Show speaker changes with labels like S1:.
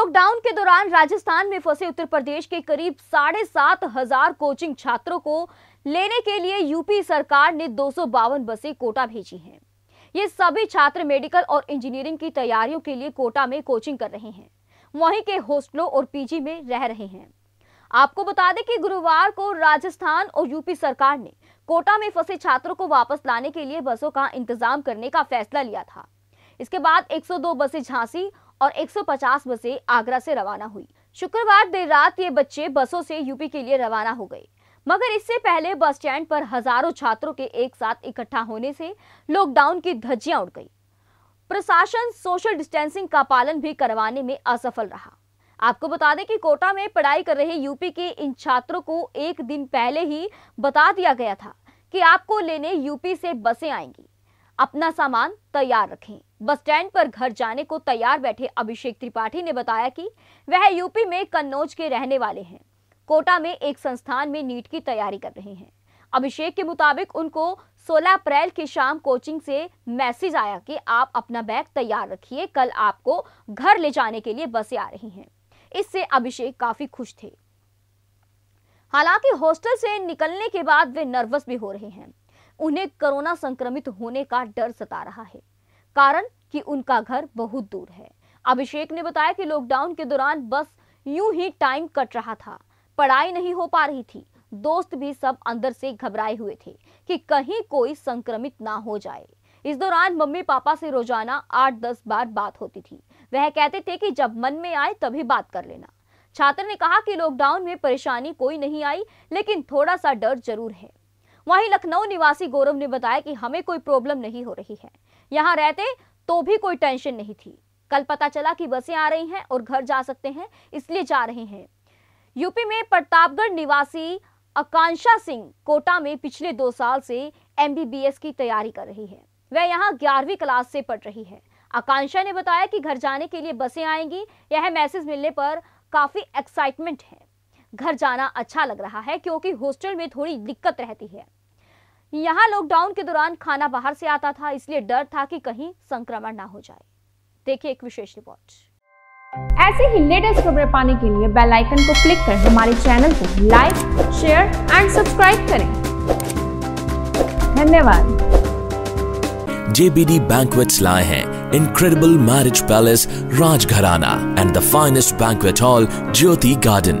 S1: lockdown के दौरान राजस्थान में फंसे उत्तर प्रदेश के करीब साढ़े सात हजार कोचिंग छात्रों को लेने के लिए यूपी सरकार ने दो बसें कोटा भेजी हैं ये सभी छात्र मेडिकल और इंजीनियरिंग की तैयारियों के लिए कोटा में कोचिंग कर रहे हैं वहीं के हॉस्टलों और पीजी में रह रहे हैं आपको बता दें कि गुरुवार को राजस्थान और यूपी सरकार ने कोटा में फंसे छात्रों को वापस लाने के लिए बसों का इंतजाम करने का फैसला लिया था इसके बाद 102 बसें झांसी और 150 बसें आगरा से रवाना हुई शुक्रवार देर रात ये बच्चे बसों से यूपी के लिए रवाना हो गए मगर इससे पहले बस स्टैंड पर हजारों छात्रों के एक साथ इकट्ठा होने से लॉकडाउन की धज्जियां उड़ गई प्रशासन सोशल डिस्टेंसिंग का पालन भी करवाने में असफल रहा आपको बता दें कि कोटा में पढ़ाई कर रहे यूपी के इन छात्रों को एक दिन पहले ही बता दिया गया था कि आपको लेने यूपी से बसें आएंगी अपना सामान तैयार रखें बस स्टैंड पर घर जाने को तैयार बैठे अभिषेक त्रिपाठी ने बताया कि वह यूपी में कन्नौज के रहने वाले हैं कोटा में एक संस्थान में नीट की तैयारी कर रहे हैं अभिषेक के मुताबिक उनको 16 अप्रैल की शाम कोचिंग से मैसेज आया कि आप अपना बैग तैयार रखिए कल आपको घर ले जाने के लिए बसें आ रही हैं इससे अभिषेक काफी खुश थे हालांकि हॉस्टल से निकलने के बाद वे नर्वस भी हो रहे हैं उन्हें कोरोना संक्रमित होने का डर सता रहा है कारण कि उनका घर बहुत दूर है अभिषेक ने बताया कि लॉकडाउन के दौरान बस यूं ही टाइम कट रहा था पढ़ाई नहीं हो पा रही थी दोस्त भी सब अंदर से घबराए हुए थे कि कहीं कोई संक्रमित ना हो जाए इस दौरान मम्मी पापा से रोजाना आठ दस बार बात होती थी वह कहते थे कि जब मन में आए तभी बात कर लेना छात्र ने कहा कि लॉकडाउन में परेशानी कोई नहीं आई लेकिन थोड़ा सा डर जरूर है वहीं लखनऊ निवासी गौरव ने बताया कि हमें कोई प्रॉब्लम नहीं हो रही है यहाँ रहते तो भी कोई टेंशन नहीं थी कल पता चला कि बसें आ रही हैं और घर जा सकते हैं इसलिए जा रहे हैं यूपी में प्रतापगढ़ निवासी आकांक्षा सिंह कोटा में पिछले दो साल से एमबीबीएस की तैयारी कर रही है वह यहाँ ग्यारहवीं क्लास से पढ़ रही है आकांक्षा ने बताया कि घर जाने के लिए बसें आएंगी यह मैसेज मिलने पर काफ़ी एक्साइटमेंट है घर जाना अच्छा लग रहा है क्योंकि हॉस्टल में थोड़ी दिक्कत रहती है यहाँ लॉकडाउन के दौरान खाना बाहर से आता था इसलिए डर था कि कहीं संक्रमण ना हो जाए देखिए एक विशेष रिपोर्ट ऐसे ही लेटेस्ट खबरें पाने के लिए बेल आइकन को क्लिक कर हमारे चैनल को लाइक शेयर एंड सब्सक्राइब करें धन्यवाद
S2: JBD Banquets lie हैं incredible marriage palace Rajgharana and the finest banquet hall Jyoti Garden